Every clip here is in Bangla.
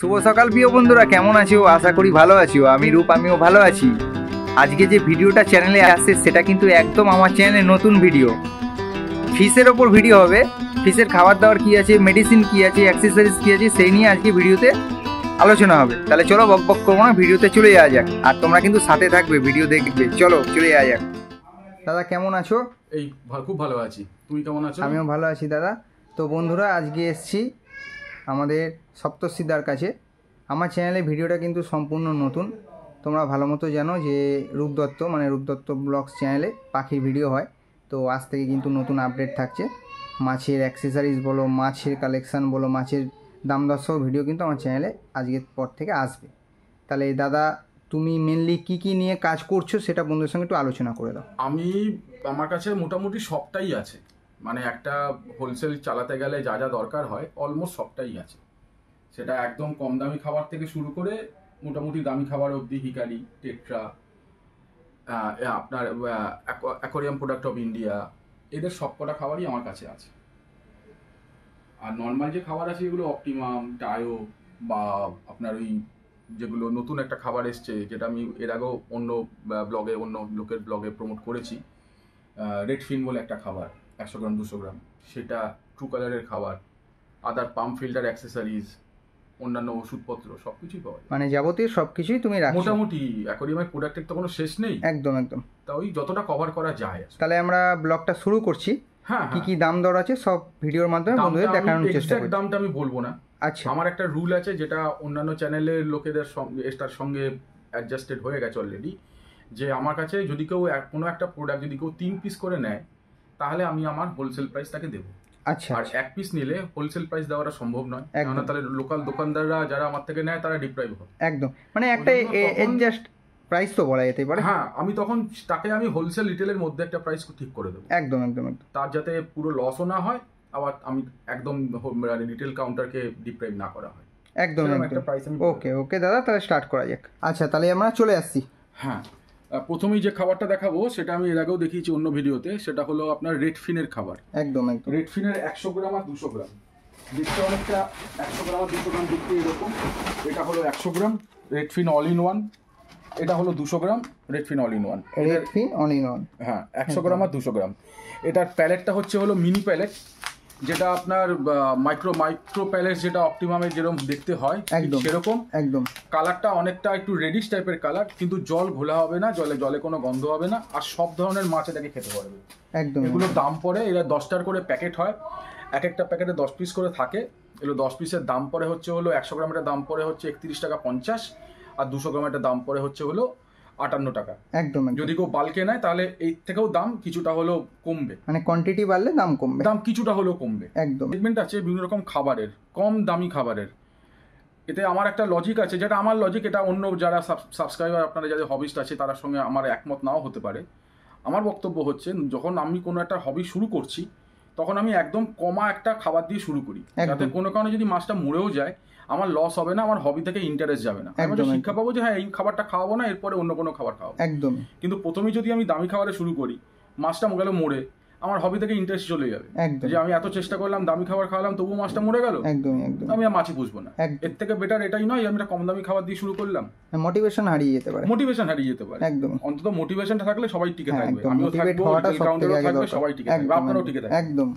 শুভ সকাল প্রিয় বন্ধুরা কেমন আছো আশা করি ভালো আছো আমি রূপ আমিও ভালো আছি আজকে যে ভিডিওটা চ্যানেলে আসছে সেটা কিন্তু একদম আমার চ্যানেলে নতুন ভিডিও ফিসের ওপর ভিডিও হবে ফিসের খাবার দাবার কী আছে মেডিসিন কী আছে অ্যাক্সেসরিজ কী আছে সেই নিয়ে আজকে ভিডিওতে আলোচনা হবে তাহলে চলো বক বক করবো না ভিডিওতে চলে যাওয়া যাক আর তোমরা কিন্তু সাথে থাকবে ভিডিও দেখবে চলো চলে যাওয়া যাক দাদা কেমন আছো এই খুব ভালো আছি তুমি কেমন আছো আমিও ভালো আছি দাদা তো বন্ধুরা আজকে এসছি আমাদের সপ্তর্ষিদার কাছে আমার চ্যানেলে ভিডিওটা কিন্তু সম্পূর্ণ নতুন তোমরা ভালো মতো জানো যে রূপদত্ত মানে রূপদত্ত ব্লগস চ্যানেলে পাখির ভিডিও হয় তো আজ থেকে কিন্তু নতুন আপডেট থাকছে মাছের অ্যাক্সেসারিজ বলো মাছের কালেকশান বলো মাছের দাম দশ ভিডিও কিন্তু আমার চ্যানেলে আজকের পর থেকে আসবে তাহলে দাদা তুমি মেনলি কি কি নিয়ে কাজ করছো সেটা বন্ধুদের সঙ্গে একটু আলোচনা করে দাও আমি আমার কাছে মোটামুটি সবটাই আছে মানে একটা হোলসেল চালাতে গেলে যা যা দরকার হয় অলমোস্ট সবটাই আছে সেটা একদম কম দামি খাবার থেকে শুরু করে মোটামুটি দামি খাবার অবধি হিকারি টেট্রা আপনার অ্যাকোরিয়াম প্রোডাক্ট অফ ইন্ডিয়া এদের সবকটা খাবারই আমার কাছে আছে আর নর্মাল যে খাবার আছে এগুলো অপটিমাম ডায়ো বা আপনার ওই যেগুলো নতুন একটা খাবার এসছে যেটা আমি এর আগেও অন্য ব্লগে অন্য লোকের ব্লগে প্রমোট করেছি রেড বলে একটা খাবার একশো গ্রাম দুশো গ্রাম সেটা ট্রু কালারের খাবার আদার পাম্প ফিল্টার অ্যাক্সেসারিজ অন্যান্য ওষুধপত্র সব কিছুই পাওয়া যায় মানে যাবতীয় সব কিছুই তুমি রাখো মোটামুটি অ্যাকোরিয়ামের প্রোডাক্টের তো কোনো শেষ নেই একদম একদম তা ওই যতটা কভার করা যায় তাহলে আমরা ব্লগটা শুরু করছি হ্যাঁ কি হ্যাঁ। কি দাম দর আছে সব ভিডিওর মাধ্যমে বন্ধুদের দেখানোর চেষ্টা করছি দামটা আমি বলবো না আচ্ছা আমার একটা রুল আছে যেটা অন্যান্য চ্যানেলের লোকেদের এস্টার সঙ্গে অ্যাডজাস্টেড হয়ে গেছে অলরেডি যে আমার কাছে যদি কেউ কোনো একটা প্রোডাক্ট যদি কেউ তিন পিস করে নেয় তাহলে আমি আমার হোলসেল প্রাইস তাকে দেবো আচ্ছা আর এক পিস নিলে হোলসেল প্রাইস দেওয়াটা সম্ভব নয় কেননা তাহলে লোকাল দোকানদাররা যারা আমার থেকে নেয় তারা ডিপ্রাইভ হবে একদম মানে একটা এডজাস্ট প্রাইস তো বলা যেতে পারে হ্যাঁ আমি তখন তাকে আমি হোলসেল রিটেলের মধ্যে একটা প্রাইস ঠিক করে দেবো একদম একদম তার যাতে পুরো লসও না হয় আবার আমি একদম রিটেল কাউন্টারকে ডিপ্রাইভ না করা হয় একদম একদম ওকে ওকে দাদা তাহলে স্টার্ট করা যাক আচ্ছা তাহলে আমরা চলে আসছি হ্যাঁ প্রথমেই যে খাবারটা দেখাবো সেটা আমি এর আগেও দেখিয়েছি অন্য ভিডিওতে সেটা হলো আপনার রেডফিনের খাবার একদম একদম রেডফিনের একশো গ্রাম আর দুশো গ্রাম দেখতে অনেকটা একশো গ্রাম আর দুশো গ্রাম দেখতে এরকম এটা হলো একশো gram Redfin all in one এটা হলো দুশো gram Redfin all in one Redfin all in one হ্যাঁ একশো গ্রাম আর দুশো গ্রাম এটার প্যালেটটা হচ্ছে হলো মিনি প্যালেট যেটা আপনার মাইক্রো মাইক্রো প্যালেস যেটা অপটিমামে যেরকম দেখতে হয় একদম সেরকম একদম কালারটা অনেকটা একটু রেডিশ টাইপের কালার কিন্তু জল ঘোলা হবে না জলে জলে কোনো গন্ধ হবে না আর সব ধরনের মাছ এটাকে খেতে পারবে একদম এগুলো দাম পড়ে এরা দশটার করে প্যাকেট হয় এক একটা প্যাকেটে দশ পিস করে থাকে এগুলো দশ পিসের দাম পরে হচ্ছে হলো একশো গ্রামের দাম পরে হচ্ছে একত্রিশ টাকা পঞ্চাশ আর দুশো গ্রামের দাম পরে হচ্ছে হলো আটান্ন টাকা একদম যদি কেউ বাল্কে নেয় তাহলে এই থেকেও দাম কিছুটা হলেও কমবে মানে কোয়ান্টিটি বাড়লে দাম কমবে দাম কিছুটা হলেও কমবে একদম ট্রিটমেন্ট আছে বিভিন্ন রকম খাবারের কম দামি খাবারের এতে আমার একটা লজিক আছে যেটা আমার লজিক এটা অন্য যারা সাবস্ক্রাইবার আপনারা যাদের হবিস্ট আছে তার সঙ্গে আমার একমত নাও হতে পারে আমার বক্তব্য হচ্ছে যখন আমি কোনো একটা হবি শুরু করছি তখন আমি একদম কমা একটা খাবার দিয়ে শুরু করি যাতে কোনো কারণে যদি মাছটা মরেও যায় আমার লস হবে না আমার হবি থেকে ইন্টারেস্ট যাবে না আমি শিক্ষা পাবো যে হ্যাঁ এই খাবারটা খাওয়াবো না এরপরে অন্য কোনো খাবার খাওয়াবো একদম কিন্তু প্রথমেই যদি আমি দামি খাবারে শুরু করি মাছটা গেল মরে আমার হবি থেকে ইন্টারেস্ট চলে যাবে যে আমি এত চেষ্টা করলাম দামি খাবার খাওয়ালাম তবুও মাছটা মরে গেল একদম একদম আমি আর মাছই বুঝবো না এর থেকে বেটার এটাই নয় আমি একটা কম দামি খাবার দিয়ে শুরু করলাম মোটিভেশন হ্যাঁ, হারিয়ে যেতে পারে মোটিভেশন হারিয়ে যেতে পারে একদম অন্তত মোটিভেশনটা থাকলে সবাই টিকে হ্যাঁ, থাকবে আমিও থাকবো থাকবে সবাই টিকে থাকবে আপনারাও টিকে থাকবে একদম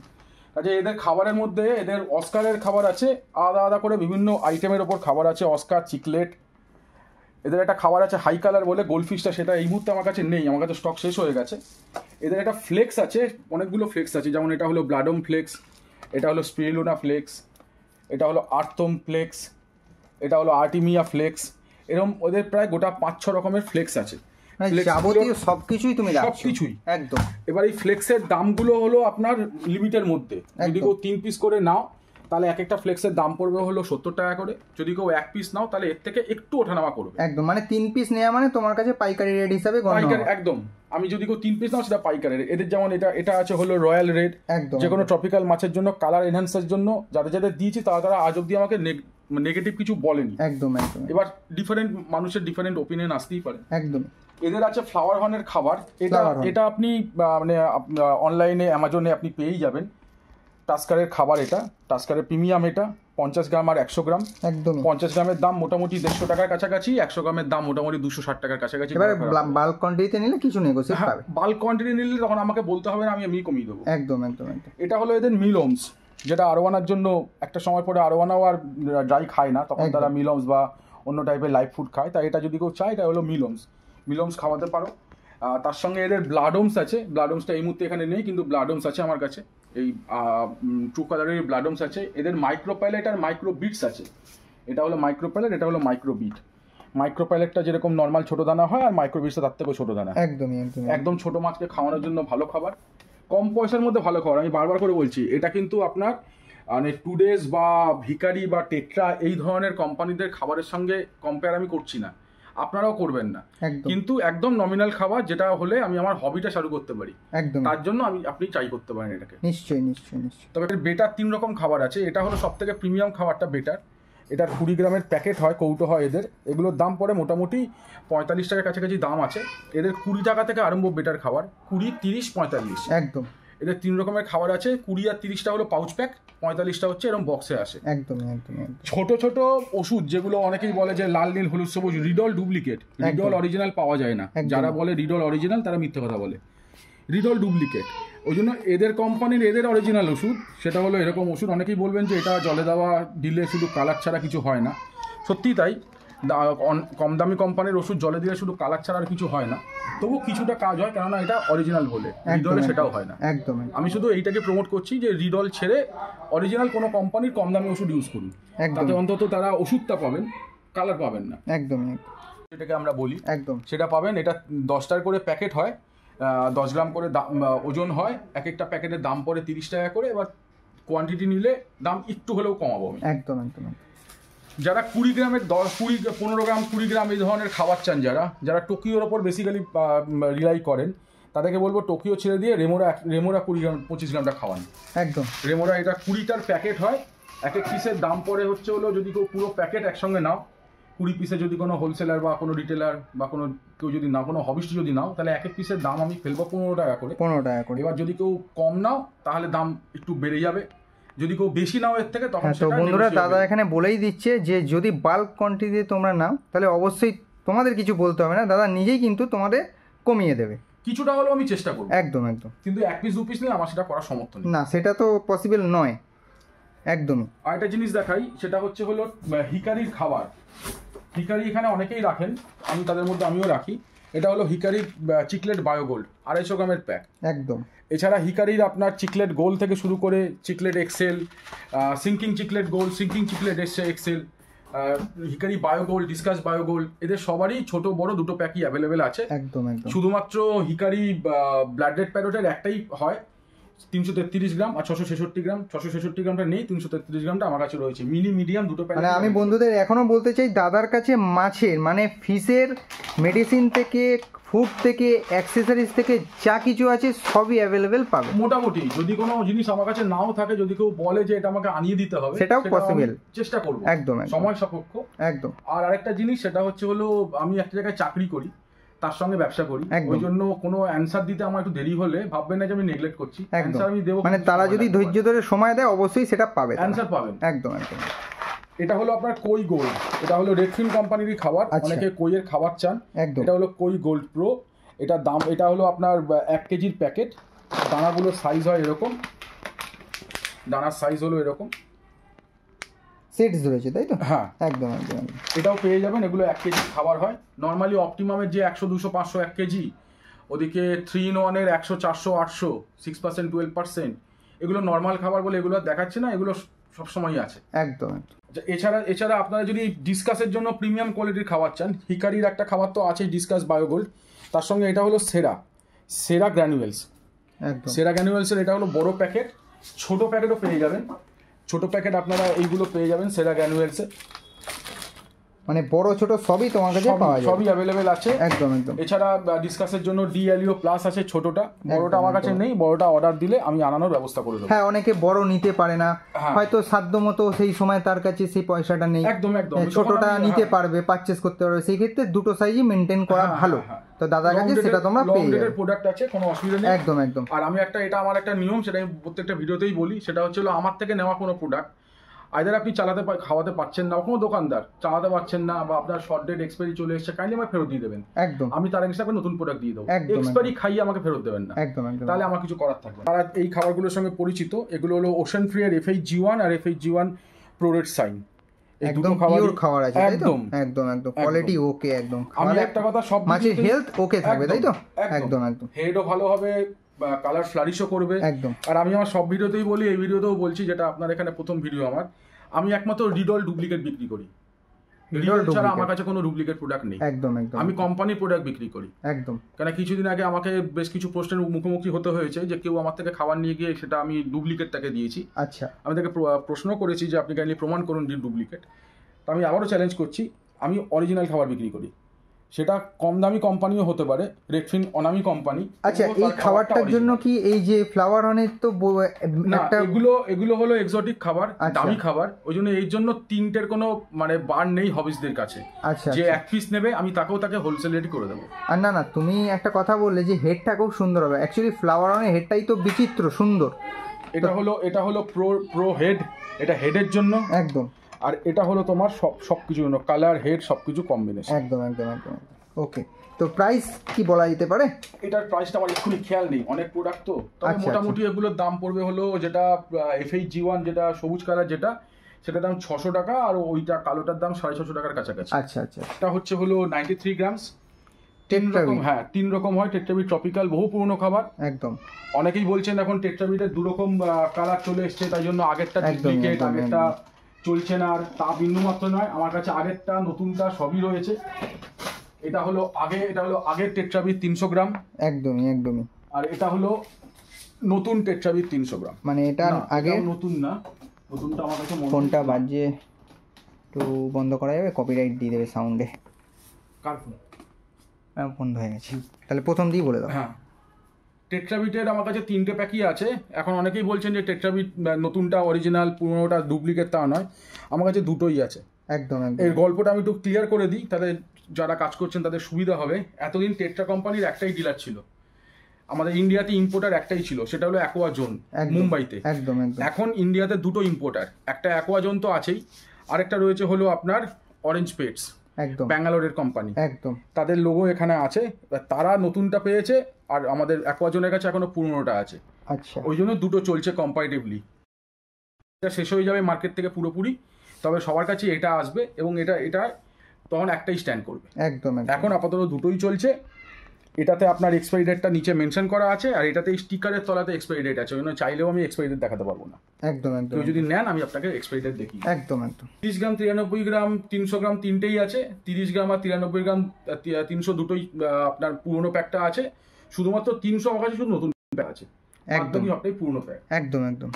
কাজে এদের খাবারের মধ্যে এদের অস্কারের খাবার আছে আলাদা আলাদা করে বিভিন্ন আইটেমের ওপর খাবার আছে অস্কার চিকলেট এদের একটা খাবার আছে হাই কালার বলে গোলফিশটা সেটা এই মুহূর্তে আমার কাছে নেই আমার কাছে স্টক শেষ হয়ে গেছে এদের একটা ফ্লেক্স আছে অনেকগুলো ফ্লেক্স আছে যেমন এটা হলো ব্লাডম ফ্লেক্স এটা হলো স্পিরিলোনা ফ্লেক্স এটা হলো আর্থম ফ্লেক্স এটা হলো আর্টিমিয়া ফ্লেক্স এরকম ওদের প্রায় গোটা পাঁচ ছ রকমের ফ্লেক্স আছে মানে যাবতীয় সব কিছুই তুমি সব কিছুই একদম এবার এই ফ্লেক্সের দামগুলো হলো আপনার লিমিটের মধ্যে যদি কেউ তিন পিস করে নাও তাহলে এক একটা ফ্লেক্সের দাম পড়বে হলো সত্তর টাকা করে যদি কেউ এক পিস নাও তাহলে এর থেকে একটু ওঠানামা করবে একদম মানে তিন পিস নেওয়া মানে তোমার কাছে পাইকারি রেট হিসাবে পাইকারি একদম আমি যদি কেউ তিন পিস নাও সেটা পাইকারি রেট এদের যেমন এটা এটা আছে হলো রয়্যাল রেড যে কোনো ট্রপিক্যাল মাছের জন্য কালার এনহ্যান্সের জন্য যাদের যাদের দিয়েছি তারা তারা আজ অব্দি আমাকে নেগেটিভ মানে কিছু বলেনি একদম একদম এবার ডিফারেন্ট মানুষের ডিফারেন্ট ওপিনিয়ন আসতেই পারে একদম এদের আছে ফ্লাওয়ার হর্নের খাবার এটা এটা আপনি মানে অনলাইনে অ্যামাজনে আপনি পেয়েই যাবেন টাস্কারের খাবার এটা টাস্কারের প্রিমিয়াম এটা পঞ্চাশ গ্রাম আর একশো গ্রাম একদম পঞ্চাশ গ্রামের দাম মোটামুটি দেড়শো টাকার কাছাকাছি একশো গ্রামের দাম মোটামুটি দুশো ষাট টাকার কাছাকাছি বাল্ক কোয়ান্টিটিতে নিলে কিছু নেই হ্যাঁ বাল্ক কোয়ান্টিটি নিলে তখন আমাকে বলতে হবে না আমি এমনি কমিয়ে দেবো একদম একদম একদম এটা হলো এদের মিলমস যেটা আরোয়ানার জন্য একটা সময় পরে আরোয়ানাও আর ড্রাই খায় না তখন তারা মিলমস বা অন্য টাইপের লাইফ ফুড খায় তাই এটা যদি কেউ চায় এটা হলো মিলমস মিলমস খাওয়াতে পারো তার সঙ্গে এদের ব্লাডোমস আছে ব্লাডোমসটা এই মুহূর্তে এখানে নেই কিন্তু ব্লাডোমস আছে আমার কাছে এই ট্রু কালারের ব্লাডমস আছে এদের মাইক্রোপাইলেট আর মাইক্রো বিটস আছে এটা হলো মাইক্রোপাইলেট এটা হলো মাইক্রোবিট মাইক্রোপাইলেটটা যেরকম নর্মাল ছোটো দানা হয় আর মাইক্রোবিটসটা তার থেকেও ছোটো দানা একদমই একদম একদম ছোটো মাছকে খাওয়ানোর জন্য ভালো খাবার কম পয়সার মধ্যে ভালো খাবার আমি বারবার করে বলছি এটা কিন্তু আপনার মানে টু ডেজ বা ভিকারি বা টেট্রা এই ধরনের কোম্পানিদের খাবারের সঙ্গে কম্পেয়ার আমি করছি না আপনারাও করবেন না কিন্তু একদম নমিনাল খাবার যেটা হলে আমি আমার হবিটা চালু করতে পারি একদম তার জন্য আমি আপনি চাই করতে পারেন এটাকে নিশ্চয়ই নিশ্চয়ই নিশ্চয়ই তবে বেটার তিন রকম খাবার আছে এটা হলো সব থেকে প্রিমিয়াম খাবারটা বেটার এটার কুড়ি গ্রামের প্যাকেট হয় কৌটো হয় এদের এগুলোর দাম পড়ে মোটামুটি পঁয়তাল্লিশ টাকার কাছাকাছি দাম আছে এদের কুড়ি টাকা থেকে আরম্ভ বেটার খাবার কুড়ি তিরিশ পঁয়তাল্লিশ একদম এদের তিন রকমের খাবার আছে কুড়ি আর তিরিশটা হলো পাউচ প্যাক পঁয়তাল্লিশটা হচ্ছে এরকম বক্সে আসে একদম একদম ছোট ছোট ওষুধ যেগুলো অনেকেই বলে যে লাল নীল হলুদ সবুজ রিডল ডুপ্লিকেট রিডল অরিজিনাল পাওয়া যায় না যারা বলে রিডল অরিজিনাল তারা মিথ্যে কথা বলে রিডল ডুপ্লিকেট ওই জন্য এদের কোম্পানির এদের অরিজিনাল ওষুধ সেটা হলো এরকম ওষুধ অনেকেই বলবেন যে এটা জলে দেওয়া দিলে শুধু কালার ছাড়া কিছু হয় না সত্যি তাই কম দামি কোম্পানির ওষুধ জলে দিলে শুধু কালার ছাড়া আর কিছু হয় না তবু কিছুটা কাজ হয় কেননা এটা অরিজিনাল বলে রিডলে সেটাও হয় না একদম আমি শুধু এইটাকে প্রমোট করছি যে রিডল ছেড়ে অরিজিনাল কোনো কোম্পানির কম দামি ওষুধ ইউজ করুন তাতে অন্তত তারা ওষুধটা পাবেন কালার পাবেন না একদমই যেটাকে আমরা বলি একদম সেটা পাবেন এটা দশটার করে প্যাকেট হয় দশ গ্রাম করে দাম ওজন হয় এক একটা প্যাকেটের দাম পড়ে তিরিশ টাকা করে এবার কোয়ান্টিটি নিলে দাম একটু হলেও কমাবো আমি একদম একদম যারা কুড়ি গ্রামের দশ কুড়ি পনেরো গ্রাম কুড়ি গ্রাম এই ধরনের খাবার চান যারা যারা টোকিওর ওপর বেসিক্যালি রিলাই করেন তাদেরকে বলবো টোকিও ছেড়ে দিয়ে রেমোরা রেমোরা কুড়ি গ্রাম পঁচিশ গ্রামটা খাওয়ান একদম রেমোরা এটা কুড়িটার প্যাকেট হয় এক এক পিসের দাম পরে হচ্ছে হলো যদি কেউ পুরো প্যাকেট একসঙ্গে নাও কুড়ি পিসে যদি কোনো হোলসেলার বা কোনো রিটেলার বা কোনো কেউ যদি না কোনো হবিস্ট যদি নাও তাহলে এক এক পিসের দাম আমি ফেলবো পনেরো টাকা করে পনেরো টাকা করে এবার যদি কেউ কম নাও তাহলে দাম একটু বেড়ে যাবে যদি কেউ বেশি নাও এর থেকে তখন হ্যাঁ, সেটা বন্ধুরা দাদা এখানে বলেই দিচ্ছে যে যদি বাল্ক কোয়ান্টিটিতে তোমরা নাও তাহলে অবশ্যই তোমাদের কিছু বলতে হবে না দাদা নিজেই কিন্তু তোমাদের কমিয়ে দেবে কিছুটা হলেও আমি চেষ্টা করব একদম একদম কিন্তু এক পিস দু পিস নিয়ে আমার সেটা করা সমর্থ নেই না সেটা তো পসিবল নয় একদমই আর একটা জিনিস দেখাই সেটা হচ্ছে হলো হিকারির খাবার হিকারি এখানে অনেকেই রাখেন আমি তাদের মধ্যে আমিও রাখি এটা হলো হিকারি চিকলেট বায়োগোল্ড আড়াইশো গ্রামের প্যাক একদম এছাড়া হিকারির আপনার চিকলেট গোল থেকে শুরু করে Chiclet Excel sinking Chiclet Gold sinking Chiclet Excel Hikari Biogold Discus Biogold এদের সবারই ছোট বড় দুটো প্যাকই অ্যাভেলেবেল আছে একদম একদম শুধুমাত্র হিকারি ব্লাডেড প্যারোটের একটাই হয় তিনশো তেত্রিশ গ্রাম আর ছশো ছেষট্টি গ্রাম ছশো ছেষট্টি গ্রামটা নেই তিনশো তেত্রিশ গ্রামটা আমার কাছে রয়েছে মিনি মিডিয়াম দুটো মানে আমি বন্ধুদের এখনো বলতে চাই দাদার কাছে মাছের মানে ফিশের মেডিসিন থেকে ফুড থেকে অ্যাক্সেসরিজ থেকে যা কিছু আছে সবই অ্যাভেলেবেল পাবে মোটামুটি যদি কোনো জিনিস আমার কাছে নাও থাকে যদি কেউ বলে যে এটা আমাকে আনিয়ে দিতে হবে সেটাও পসিবল চেষ্টা করবো একদম সময় সাপেক্ষ একদম আর আরেকটা জিনিস সেটা হচ্ছে হলো আমি একটা জায়গায় চাকরি করি তার সঙ্গে ব্যবসা করি ওই জন্য কোনো অ্যান্সার দিতে আমার একটু দেরি হলে ভাববেন না যে আমি নেগলেক্ট করছি অ্যান্সার আমি দেবো মানে তারা যদি ধৈর্য ধরে সময় দেয় অবশ্যই সেটা পাবে অ্যান্সার পাবেন একদম একদম এটা হলো আপনার কই গোল্ড এটা হলো রেডফিন কোম্পানিরই খাবার আচ্ছা। অনেকে কইয়ের খাবার চান এটা হলো কই গোল্ড প্রো এটা দাম এটা হলো আপনার এক কেজির প্যাকেট দানাগুলোর সাইজ হয় এরকম দানার সাইজ হলো এরকম সেটস রয়েছে তাই তো হ্যাঁ একদম একদম এটাও পেয়ে যাবেন এগুলো এক কেজি খাবার হয় নর্মালি অপটিমামের যে একশো দুশো পাঁচশো এক কেজি ওদিকে থ্রি ইন ওয়ানের একশো চারশো আটশো সিক্স পার্সেন্ট টুয়েলভ পার্সেন্ট এগুলো নর্মাল খাবার বলে এগুলো দেখাচ্ছে না এগুলো সবসময়ই আছে একদম আচ্ছা, এছাড়া এছাড়া আপনারা যদি ডিসকাসের জন্য প্রিমিয়াম কোয়ালিটির খাবার চান হিকারির একটা খাবার তো আছে ডিসকাস বায়োগোল্ড তার সঙ্গে এটা হলো সেরা সেরা গ্র্যানুয়েলস সেরা গ্র্যানুয়েলসের এটা হলো বড় প্যাকেট ছোট প্যাকেটও পেয়ে যাবেন ছোট প্যাকেট আপনারা এইগুলো পেয়ে যাবেন সেরা গ্যানুয়েলসে মানে বড় ছোট সবই তোমার কাছে পাওয়া যায় সবই অ্যাভেলেবেল আছে একদম একদম এছাড়া ডিসকাসের জন্য ডিএলইও প্লাস e আছে ছোটটা বড়টা আমার কাছে নেই বড়টা অর্ডার দিলে আমি আনানোর ব্যবস্থা করে দেব হ্যাঁ অনেকে বড় নিতে পারে না হ্যাঁ। হয়তো সাধ্য মতো সেই সময় তার কাছে সেই পয়সাটা নেই একদম একদম হ্যাঁ, ছোটটা নিতে হ্যাঁ। পারবে পারচেস করতে পারবে সেই ক্ষেত্রে দুটো সাইজই মেনটেন করা ভালো তো দাদার কাছে সেটা তোমরা পেয়ে যাবে প্রোডাক্ট আছে কোনো অসুবিধা নেই একদম একদম আর আমি একটা এটা আমার একটা নিয়ম সেটা আমি প্রত্যেকটা ভিডিওতেই বলি সেটা হচ্ছে হলো আমার থেকে নেওয়া কোনো প্রোডাক্ট আইদার আপনি চালাতে খাওয়াতে পারছেন না কোনো দোকানদার চালাতে পারছেন না বা আপনার শর্ট ডেট এক্সপায়ারি চলে এসেছে কাইন্ডলি আমাকে ফেরত দিয়ে দেবেন একদম আমি তার হিসাবে নতুন প্রোডাক্ট দিয়ে দেবো এক্সপায়ারি খাইয়ে আমাকে ফেরত দেবেন না একদম তাহলে আমার কিছু করার থাকবে আর এই খাবারগুলোর সঙ্গে পরিচিত এগুলো হলো Ocean Free R F G one R F G one প্রোরেড সাইন একদম পিওর খাবার আছে তাই তো একদম একদম কোয়ালিটি ওকে একদম আমি একটা কথা সব মাছের হেলথ ওকে থাকবে তাই তো একদম একদম হেডও ভালো হবে কালার ফ্লারিশও করবে একদম আর আমি আমার সব ভিডিওতেই বলি এই ভিডিওতেও বলছি যেটা আপনার এখানে প্রথম ভিডিও আমার আমি একমাত্র রিডল ডুপ্লিকেট বিক্রি করি আমার কাছে কোনো ডুপ্লিকেট প্রোডাক্ট নেই আমি কোম্পানির প্রোডাক্ট বিক্রি করি একদম কিছুদিন আগে আমাকে বেশ কিছু প্রশ্নের মুখোমুখি হতে হয়েছে যে কেউ আমার থেকে খাবার নিয়ে গিয়ে সেটা আমি দিয়েছি আচ্ছা আমি তাকে প্রশ্ন করেছি যে আপনি প্রমাণ করুন ডুপ্লিকেট আমি আবারও চ্যালেঞ্জ করছি আমি অরিজিনাল খাবার বিক্রি করি সেটা কম দামি কোম্পানিও হতে পারে রেডফিন অনামি কোম্পানি আচ্ছা এই খাবারটার জন্য কি এই যে ফ্লাওয়ার অনের তো না এগুলো এগুলো হলো এক্সোটিক খাবার আচ্ছা। দামি খাবার ওই জন্য এই জন্য তিনটের কোনো মানে বার নেই হবিসদের কাছে আচ্ছা যে আচ্ছা। এক পিস নেবে আমি তাকেও তাকে হোলসেল রেট করে দেবো আর না না তুমি একটা কথা বললে যে হেডটা খুব সুন্দর হবে অ্যাকচুয়ালি ফ্লাওয়ার অনের হেডটাই তো বিচিত্র সুন্দর এটা হলো এটা হলো প্রো প্রো হেড এটা হেডের জন্য একদম আর এটা হলো তোমার সব সব কিছু জন্য কালার হেড সব কিছু কম্বিনেশন একদম একদম একদম ওকে তো প্রাইস কি বলা যেতে পারে এটার প্রাইসটা আমার এক্ষুনি খেয়াল নেই অনেক প্রোডাক্ট তো তবে আচ্ছা, আচ্ছা। মোটামুটি এগুলোর দাম পড়বে হলো যেটা এফএইচ জি ওয়ান যেটা সবুজ কালার যেটা সেটার দাম ছশো টাকা আর ওইটা কালোটার দাম সাড়ে ছশো টাকার কাছাকাছি আচ্ছা আচ্ছা, আচ্ছা। এটা হচ্ছে হলো নাইনটি থ্রি গ্রামস তিন রকম হ্যাঁ তিন রকম হয় টেট্রাবি ট্রপিক্যাল বহু পুরনো খাবার একদম অনেকেই বলছেন এখন টেট্রাবিটের দু রকম কালার চলে এসছে তাই জন্য আগেরটা ডুপ্লিকেট আগেরটা চলছে না আর তা বিন্দুমাত্র নয় আমার কাছে আগেরটা নতুনটা সবই রয়েছে এটা হলো আগে এটা হলো আগের টেট্রাবি তিনশো গ্রাম একদমই একদমই আর এটা হলো নতুন টেট্রাবি তিনশো গ্রাম মানে এটা আগে নতুন না নতুনটা আমার কাছে ফোনটা বাজিয়ে একটু বন্ধ করা যাবে কপিরাইট দিয়ে দেবে সাউন্ডে কার ফোন হ্যাঁ, বন্ধ হয়ে গেছে তাহলে প্রথম দিয়ে বলে দাও হ্যাঁ টেট্রাবিটের আমার কাছে তিনটে প্যাকই আছে এখন অনেকেই বলছেন যে টেট্রাবিট নতুনটা অরিজিনাল পুরোনোটা ডুপ্লিকেট তা নয় আমার কাছে দুটোই আছে একদম এর গল্পটা আমি একটু ক্লিয়ার করে দিই তাদের যারা কাজ করছেন তাদের সুবিধা হবে এতদিন টেট্রা কোম্পানির একটাই ডিলার ছিল আমাদের ইন্ডিয়াতে ইম্পোর্টার একটাই ছিল সেটা হলো অ্যাকোয়া জোন মুম্বাইতে একদম এখন ইন্ডিয়াতে দুটো ইম্পোর্টার একটা অ্যাকোয়া জোন তো আছেই আরেকটা রয়েছে হলো আপনার অরেঞ্জ পেটস একদম ব্যাঙ্গালোরের কোম্পানি একদম তাদের লোগো এখানে আছে তারা নতুনটা পেয়েছে আর আমাদের অ্যাকোয়াজনের কাছে এখনো পুরোনোটা আছে আচ্ছা ওই জন্য দুটো চলছে কম্পারেটিভলি এটা শেষ হয়ে যাবে মার্কেট থেকে পুরোপুরি তবে সবার কাছে এটা আসবে এবং এটা এটা তখন একটাই স্ট্যান্ড করবে একদম এখন আপাতত দুটোই চলছে এটাতে আপনার এক্সপায়ারি ডেটটা নিচে মেনশন করা আছে আর এটাতে স্টিকারের তলাতে এক্সপায়ারি ডেট আছে ওই জন্য চাইলেও আমি এক্সপায়ারি ডেট দেখাতে পারবো না একদম একদম কেউ যদি নেন আমি আপনাকে এক্সপায়ারি ডেট দেখি একদম একদম তিরিশ গ্রাম তিরানব্বই গ্রাম তিনশো গ্রাম তিনটেই আছে তিরিশ গ্রাম আর তিরানব্বই গ্রাম তিনশো দুটোই আপনার পুরনো প্যাকটা আছে শুধুমাত্র তিনশো আমার কাছে শুধু নতুন প্যাক আছে একদমই আপনি পুরনো প্যাক একদম একদম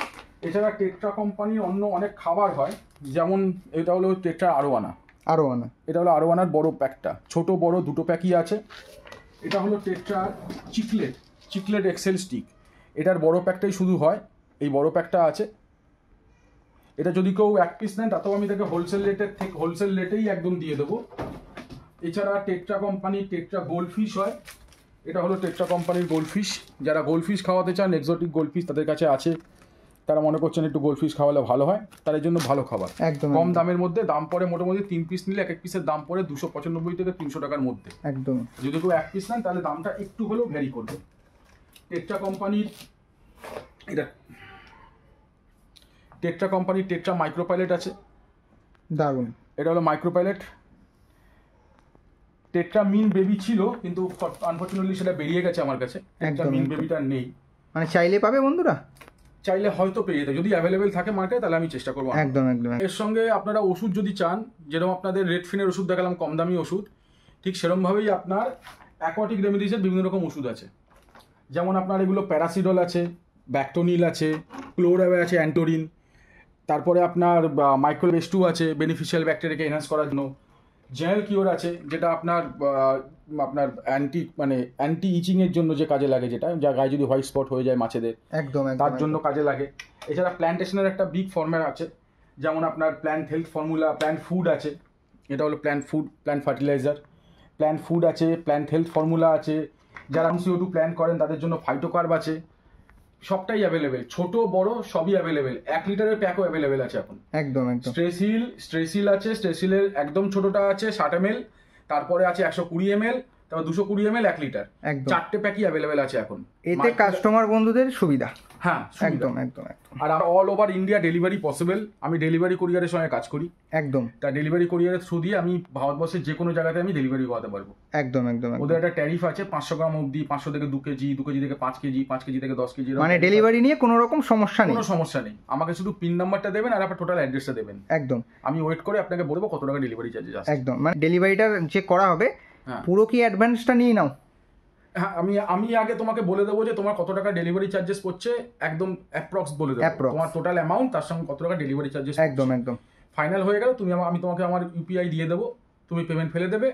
এছাড়া টেট্রা কোম্পানি অন্য অনেক খাবার হয় যেমন এটা হলো টেট্রা আরোয়ানা আরোয়ানা এটা হলো আরোয়ানার বড় প্যাকটা ছোট বড় দুটো প্যাকই আছে এটা হলো Tetra Chiclet Chiclet Excel stick এটার বড় প্যাকটাই শুধু হয় এই বড় প্যাকটা আছে এটা যদি কেউ এক পিস নেন তাতেও আমি তাকে হোলসেল রেটের থেকে হোলসেল রেটেই একদম দিয়ে দেবো এছাড়া টেট্রা কোম্পানির টেট্রা গোল্ডফিশ হয় এটা হলো টেট্রা কোম্পানির গোল্ডফিশ যারা গোল্ডফিশ খাওয়াতে চান এক্সোটিক গোল্ডফিশ তাদের কাছে আছে তারা মনে করছেন একটু গোল্ড ফিশ খাওয়ালে ভালো হয় তার জন্য ভালো খাবার একদম কম দামের মধ্যে দাম পড়ে মোটামুটি তিন পিস নিলে এক এক পিসের দাম পড়ে দুশো পঁচানব্বই থেকে তিনশো টাকার মধ্যে একদম যদি কেউ এক পিস নেন তাহলে দামটা একটু হলেও ভ্যারি করবে টেট্রা কোম্পানির এটা টেট্রা কোম্পানির টেট্রা মাইক্রো পাইলট আছে দারুণ এটা হলো micro pilot Tetra min baby ছিল কিন্তু আনফর্চুনেটলি সেটা বেরিয়ে গেছে আমার কাছে একটা মিন বেবিটা নেই মানে চাইলে পাবে বন্ধুরা চাইলে হয়তো পেয়ে যেতে যদি অ্যাভেলেবেল থাকে মার্কেটে তাহলে আমি চেষ্টা করবো একদম একদম এর সঙ্গে আপনারা ওষুধ যদি চান যেরকম আপনাদের রেডফিনের ওষুধ দেখালাম কম দামি ওষুধ ঠিক সেরমভাবেই আপনার অ্যাকোয়াটিক রেমিডিসের বিভিন্ন রকম ওষুধ আছে যেমন আপনার এগুলো প্যারাসিডল আছে ব্যাকটোনিল আছে ক্লোরাবে আছে অ্যান্টোরিন তারপরে আপনার মাইক্রোবেস্টু আছে বেনিফিশিয়াল ব্যাকটেরিয়াকে এনহান্স করার জন্য জেনারেল কিওর আছে যেটা আপনার আপনার অ্যান্টি মানে অ্যান্টি ইচিং এর জন্য যে কাজে লাগে যেটা যা গায়ে যদি হোয়াইট স্পট হয়ে যায় মাছেদের একদম তার জন্য কাজে লাগে এছাড়া প্ল্যান্টেশনের একটা বিগ ফর্মের আছে যেমন আপনার plant health formula plant food আছে এটা হলো plant food plant fertilizer plant food আছে প্ল্যান্ট হেলথ ফর্মুলা আছে যারা সিও টু প্ল্যান করেন তাদের জন্য ফাইটোকার্ব আছে সবটাই অ্যাভেলেবেল ছোট বড় সবই অ্যাভেলেবেল এক লিটারের প্যাকও অ্যাভেলেবেল আছে এখন একদম স্ট্রেসিল স্ট্রেসিল আছে স্ট্রেসিলের একদম ছোটটা আছে ষাট এম তারপরে আছে একশো কুড়ি এম তারপর দুশো কুড়ি এম এল এক লিটার চারটে প্যাকই অ্যাভেলেবেল আছে এখন এতে কাস্টমার বন্ধুদের সুবিধা হ্যাঁ একদম একদম আর all over India delivery possible আমি ডেলিভারি কুরিয়ারের সঙ্গে কাজ করি একদম তা ডেলিভারি কুরিয়ারের থ্রু দিয়ে আমি ভারতবর্ষের যে কোনো জায়গাতে আমি ডেলিভারি করাতে পারবো একদম একদম ওদের একটা ট্যারিফ আছে পাঁচশো গ্রাম অবধি পাঁচশো থেকে দু কেজি দু কেজি থেকে পাঁচ কেজি পাঁচ কেজি থেকে দশ কেজি মানে ডেলিভারি নিয়ে কোনো রকম সমস্যা নেই কোনো সমস্যা নেই আমাকে শুধু পিন নাম্বারটা দেবেন আর আপনার টোটাল অ্যাড্রেসটা দেবেন একদম আমি ওয়েট করে আপনাকে বলবো কত টাকা ডেলিভারি চার্জেস একদম মানে ডেলিভারিটা যে করা হবে হ্যাঁ। পুরো কি অ্যাডভান্সটা নিয়ে নাও হ্যাঁ আমি আমি আগে তোমাকে বলে দেবো যে তোমার কত টাকা ডেলিভারি চার্জেস পড়ছে একদম অ্যাপ্রক্স বলে দেবো তোমার টোটাল অ্যামাউন্ট তার সঙ্গে কত টাকা ডেলিভারি চার্জেস একদম একদম ফাইনাল হয়ে গেল তুমি আমি তোমাকে আমার ইউপিআই দিয়ে দেবো তুমি পেমেন্ট ফেলে দেবে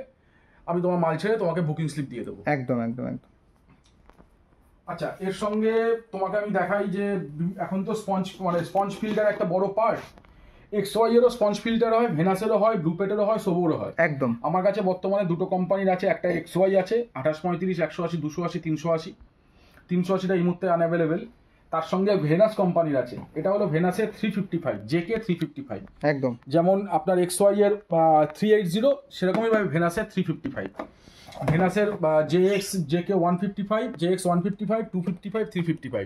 আমি তোমার মাল ছেড়ে তোমাকে বুকিং স্লিপ দিয়ে দেবো একদম একদম একদম আচ্ছা এর সঙ্গে তোমাকে আমি দেখাই যে এখন তো স্পঞ্জ মানে স্পঞ্জ ফিল্ডার একটা বড় পার্ট এক্স ওয়াই এরও স্পঞ্জ ফিল্টার হয় ভেনাসেরও হয় ব্লুপেটেরও হয় সবুরও হয় একদম আমার কাছে বর্তমানে দুটো কোম্পানির আছে একটা এক্স ওয়াই আছে আঠাশ পঁয়ত্রিশ একশো আশি দুশো আশি তিনশো আশি তিনশো আশিটা এই মুহূর্তে আনঅ্যাভেলেবেল তার সঙ্গে ভেনাস কোম্পানির আছে এটা হলো ভেনাসের three fifty five J K three fifty five একদম যেমন আপনার এক্স ওয়াই এর থ্রি এইট জিরো সেরকমই ভাবে ভেনাসের থ্রি ফিফটি ফাইভ ভেনাসের J X J K one fifty five J X one fifty five two fifty five three fifty five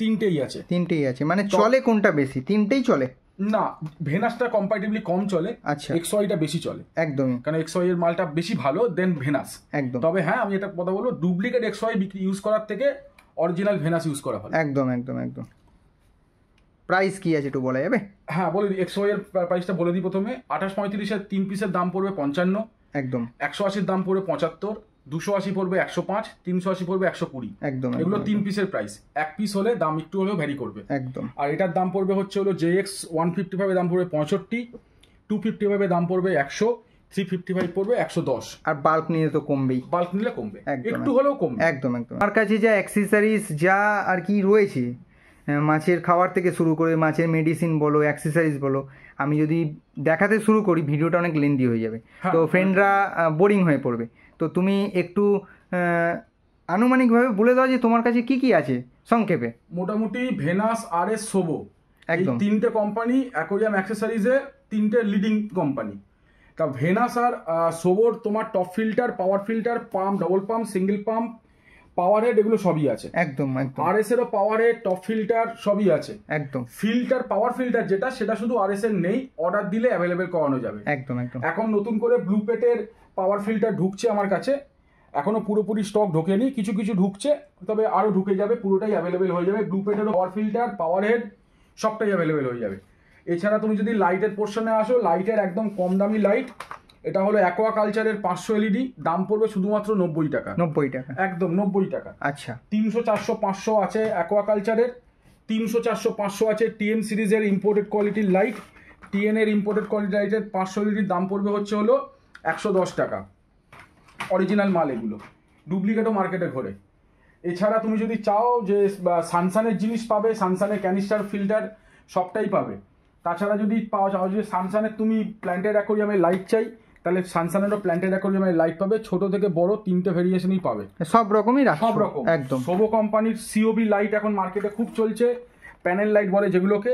তিনটেই আছে তিনটেই আছে মানে চলে কোনটা বেশি তিনটেই চলে না ভেনাসটা কম্পারেটিভলি কম চলে আচ্ছা এক্সওয়াইটা বেশি চলে একদম কারণ এক্সওয়াই এর মালটা বেশি ভালো দেন ভেনাস একদম তবে হ্যাঁ আমি এটা কথা বলবো ডুপ্লিকেট এক্সওয়াই বিক্রি ইউজ করার থেকে অরিজিনাল ভেনাস ইউজ করা ভালো একদম একদম একদম প্রাইস কি আছে একটু বলা যাবে হ্যাঁ বলে দিই এক্সওয়াই এর প্রাইসটা বলে দিই প্রথমে আঠাশ পঁয়ত্রিশের তিন পিসের দাম পড়বে পঞ্চান্ন একদম একশো আশির দাম পড়বে পঁচাত্তর দুশো আশি পড়বে একশো পাঁচ তিনশো আশি পড়বে একশো কুড়ি একদম এগুলো তিন পিসের প্রাইস এক পিস হলে দাম একটু হলেও ভ্যারি করবে একদম আর এটার দাম পড়বে হচ্ছে হলো জে এক্স ওয়ান ফিফটি ফাইভের দাম পড়বে পঁয়ষট্টি টু ফিফটি ফাইভের দাম পড়বে একশো থ্রি ফিফটি ফাইভ পড়বে একশো দশ আর বাল্ক নিলে তো কমবেই বাল্ক নিলে কমবে একটু হলেও কমবে একদম একদম আমার কাছে যা অ্যাক্সেসারিজ যা আর কি রয়েছে মাছের খাবার থেকে শুরু করে মাছের মেডিসিন বলো অ্যাক্সেসারিজ বলো আমি যদি দেখাতে শুরু করি ভিডিওটা অনেক লেন্দি হয়ে যাবে হ্যাঁ, তো ফ্রেন্ডরা বোরিং হয়ে পড়বে তো তুমি একটু আনুমানিকভাবে বলে দাও যে তোমার কাছে কি কি আছে সংক্ষেপে মোটামুটি ভেনাস আর এস সোবো একদম তিনটে কোম্পানি অ্যাকোরিয়াম অ্যাক্সেসারিজে তিনটে লিডিং কোম্পানি তা ভেনাস আর সোবোর তোমার top filter power filter pump double pump single pump power head এগুলো সবই আছে একদম আর S O power head top filter সবই আছে একদম ফিল্টার পাওয়ার ফিল্টার যেটা সেটা শুধু আর এস এর নেই অর্ডার দিলে অ্যাভেলেবেল করানো যাবে একদম একদম এখন নতুন করে ব্লু পেটের পাওয়ার ফিল্টার ঢুকছে আমার কাছে এখনো পুরোপুরি স্টক ঢোকেনি কিছু কিছু ঢুকছে তবে আরও ঢুকে যাবে পুরোটাই অ্যাভেলেবেল হয়ে যাবে ব্লু পেটের পাওয়ার ফিল্টার পাওয়ার হেড সবটাই অ্যাভেলেবেল হয়ে যাবে এছাড়া তুমি যদি লাইটের পোর্শনে আসো লাইটের একদম কম দামি লাইট এটা হলো অ্যাকোয়া কালচারের পাঁচশো এলইডি e দাম পড়বে শুধুমাত্র নব্বই টাকা নব্বই টাকা একদম নব্বই টাকা আচ্ছা তিনশো চারশো পাঁচশো আছে অ্যাকোয়া কালচারের তিনশো চারশো পাঁচশো আছে টিএন সিরিজের ইম্পোর্টেড কোয়ালিটির লাইট টিএন এর ইম্পোর্টেড কোয়ালিটি লাইটের পাঁচশো e এলইডির দাম পড়বে হচ্ছে হলো একশো দশ টাকা অরিজিনাল মাল এগুলো ডুপ্লিকেটও মার্কেটে ঘোরে এছাড়া তুমি যদি চাও যে সানসানের জিনিস পাবে সানসানের ক্যানিস্টার ফিল্টার সবটাই পাবে তাছাড়া যদি পাওয়া চাও যে সানসানের তুমি প্ল্যান্টেড অ্যাকোরিয়ামে লাইট চাই তাহলে সানসানেরও প্ল্যান্টে যে মানে লাইট পাবে ছোট থেকে বড় তিনটে ভেরিয়েশনই পাবে সব রকমই সব রকম একদম শোভো কোম্পানির সিওবি লাইট এখন মার্কেটে খুব চলছে প্যানেল লাইট বলে যেগুলোকে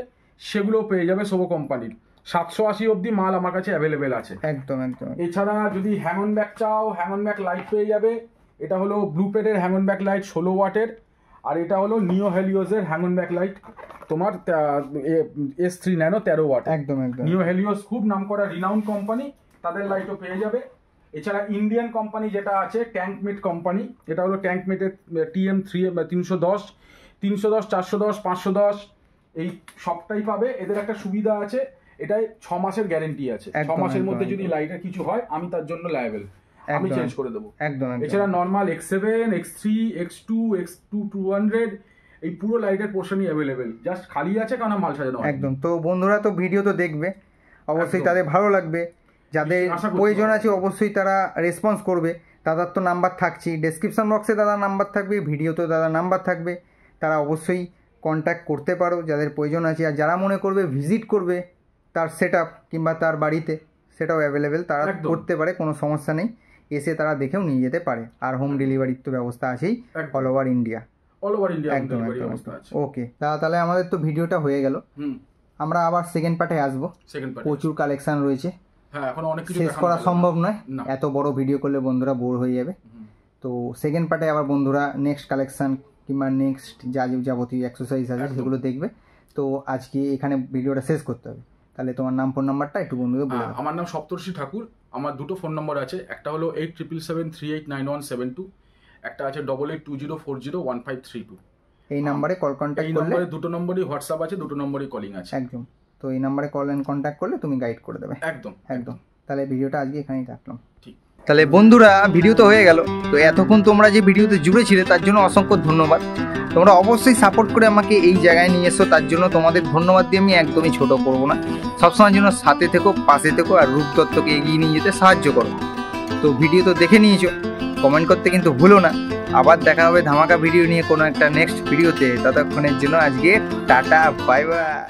সেগুলো পেয়ে যাবে শোভো কোম্পানির সাতশো আশি অবধি মাল আমার কাছে অ্যাভেলেবেল আছে একদম একদম এছাড়া যদি হ্যামন ব্যাগ চাও হ্যাঙ্গন ব্যাগ লাইট পেয়ে যাবে এটা হলো ব্লু পেটের হ্যামন ব্যাগ লাইট ষোলো ওয়াটের আর এটা হলো নিও হেলিওসের হ্যামন ব্যাক লাইট তোমার এস থ্রি ন্যানো তেরো ওয়াট একদম একদম নিও হেলিওস খুব নাম করা রিনাউন্ড কোম্পানি তাদের লাইটও পেয়ে যাবে এছাড়া ইন্ডিয়ান কোম্পানি যেটা আছে ট্যাঙ্ক কোম্পানি এটা হলো ট্যাঙ্ক টি এম থ্রি তিনশো দশ তিনশো দশ চারশো দশ পাঁচশো দশ এই সবটাই পাবে এদের একটা সুবিধা আছে এটাই ছ মাসের গ্যারেন্টি আছে ছ মাসের মধ্যে যদি লাইটের কিছু হয় আমি তার জন্য লাইবেল আমি চেঞ্জ করে দেবো একদম এছাড়া normal X seven X three X two X two two hundred এই পুরো লাইটের পোর্শনই অ্যাভেলেবেল জাস্ট খালি আছে কারণ মাল সাজানো একদম তো বন্ধুরা তো ভিডিও তো দেখবে অবশ্যই তাদের ভালো লাগবে যাদের প্রয়োজন আছে অবশ্যই তারা রেসপন্স করবে দাদার তো নাম্বার থাকছেই ডেসক্রিপশন বক্সে দাদা নাম্বার থাকবে ভিডিওতে দাদা নাম্বার থাকবে তারা অবশ্যই কন্ট্যাক্ট করতে পারো যাদের প্রয়োজন আছে আর যারা মনে করবে ভিজিট করবে তার সেট কিংবা তার বাড়িতে সেটাও অ্যাভেলেবেল তারা করতে পারে কোনো সমস্যা নেই এসে তারা দেখেও নিয়ে যেতে পারে আর হোম ডেলিভারির তো ব্যবস্থা আছেই all over India all over India একদম একদম ওকে দাদা তাহলে আমাদের তো ভিডিওটা হয়ে গেল আমরা আবার সেকেন্ড পার্টে আসবো প্রচুর কালেকশন রয়েছে হ্যাঁ এখন অনেক কিছু শেষ করা সম্ভব নয় এত বড় ভিডিও করলে বন্ধুরা বোর হয়ে যাবে তো সেকেন্ড পার্টে আবার বন্ধুরা নেক্সট কালেকশন কিংবা নেক্সট যা যাবতীয় এক্সারসাইজ আছে সেগুলো দেখবে তো আজকে এখানে ভিডিওটা শেষ করতে হবে তাহলে তোমার নাম ফোন নাম্বারটা একটু বন্ধুদের বলে হ্যাঁ, আমার নাম সপ্তর্ষি ঠাকুর আমার দুটো ফোন নম্বর আছে একটা হলো eight triple seven three eight nine one seven two একটা আছে double eight two zero four zero one five three two এই নাম্বারে কল কন্ট্যাক্ট এই নম্বরে দুটো নম্বরই হোয়াটসঅ্যাপ আছে দুটো নম্বরই কলিং আছে একদম তো এই নাম্বারে কল অ্যান্ড কন্ট্যাক্ট করলে তুমি গাইড করে দেবে একদম একদম তাহলে ভিডিওটা আজকে এখানেই রাখলাম তাহলে বন্ধুরা ভিডিও তো হয়ে গেল তো এতক্ষণ তোমরা যে ভিডিওতে জুড়ে ছিলে তার জন্য অসংখ্য ধন্যবাদ তোমরা অবশ্যই সাপোর্ট করে আমাকে এই জায়গায় নিয়ে এসো তার জন্য তোমাদের ধন্যবাদ দিয়ে আমি একদমই ছোট করবো না সবসময়ের জন্য সাথে থেকো পাশে থেকো আর রূপদত্তকে এগিয়ে নিয়ে যেতে সাহায্য করো তো ভিডিও তো দেখে নিয়েছো কমেন্ট করতে কিন্তু ভুলো না আবার দেখা হবে ধামাকা ভিডিও নিয়ে কোনো একটা নেক্সট ভিডিওতে ততক্ষণের জন্য আজকে টাটা বাই বাই